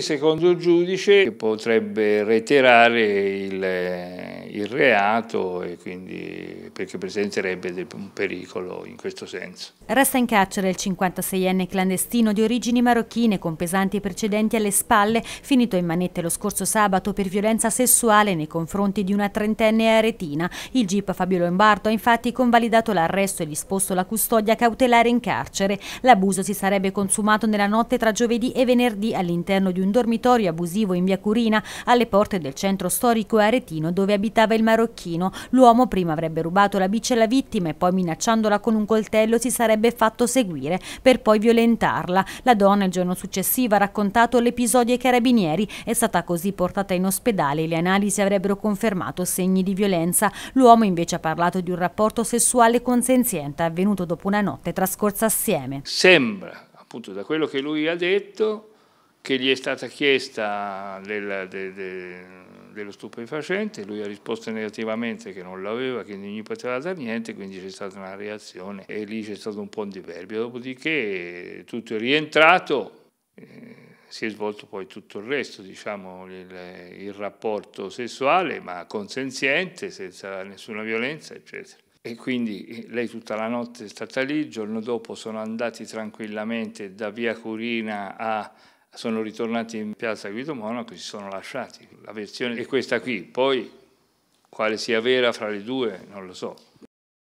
Secondo il giudice potrebbe reiterare il eh, il reato e quindi perché presenterebbe un pericolo in questo senso. Resta in carcere il 56enne clandestino di origini marocchine con pesanti precedenti alle spalle, finito in manette lo scorso sabato per violenza sessuale nei confronti di una trentenne aretina. Il GIP Fabio Lombardo ha infatti convalidato l'arresto e disposto la custodia cautelare in carcere. L'abuso si sarebbe consumato nella notte tra giovedì e venerdì all'interno di un dormitorio abusivo in via Curina alle porte del centro storico aretino dove abitava raccontava il marocchino. L'uomo prima avrebbe rubato la bici alla vittima e poi minacciandola con un coltello si sarebbe fatto seguire per poi violentarla. La donna il giorno successivo ha raccontato l'episodio ai carabinieri. È stata così portata in ospedale e le analisi avrebbero confermato segni di violenza. L'uomo invece ha parlato di un rapporto sessuale consenziente avvenuto dopo una notte trascorsa assieme. Sembra, appunto da quello che lui ha detto, che gli è stata chiesta del, del, del dello stupefacente, lui ha risposto negativamente che non l'aveva, che non gli poteva dare niente, quindi c'è stata una reazione e lì c'è stato un po' un diverbio, dopodiché eh, tutto è rientrato. Eh, si è svolto poi tutto il resto, diciamo, il, il, rapporto sessuale, ma consenziente, senza nessuna violenza, eccetera. E quindi eh, lei tutta la notte è stata lì, il giorno dopo sono andati tranquillamente da via Curina a sono ritornati in piazza Guido Monaco e si sono lasciati. La versione è questa qui, poi quale sia vera fra le due non lo so.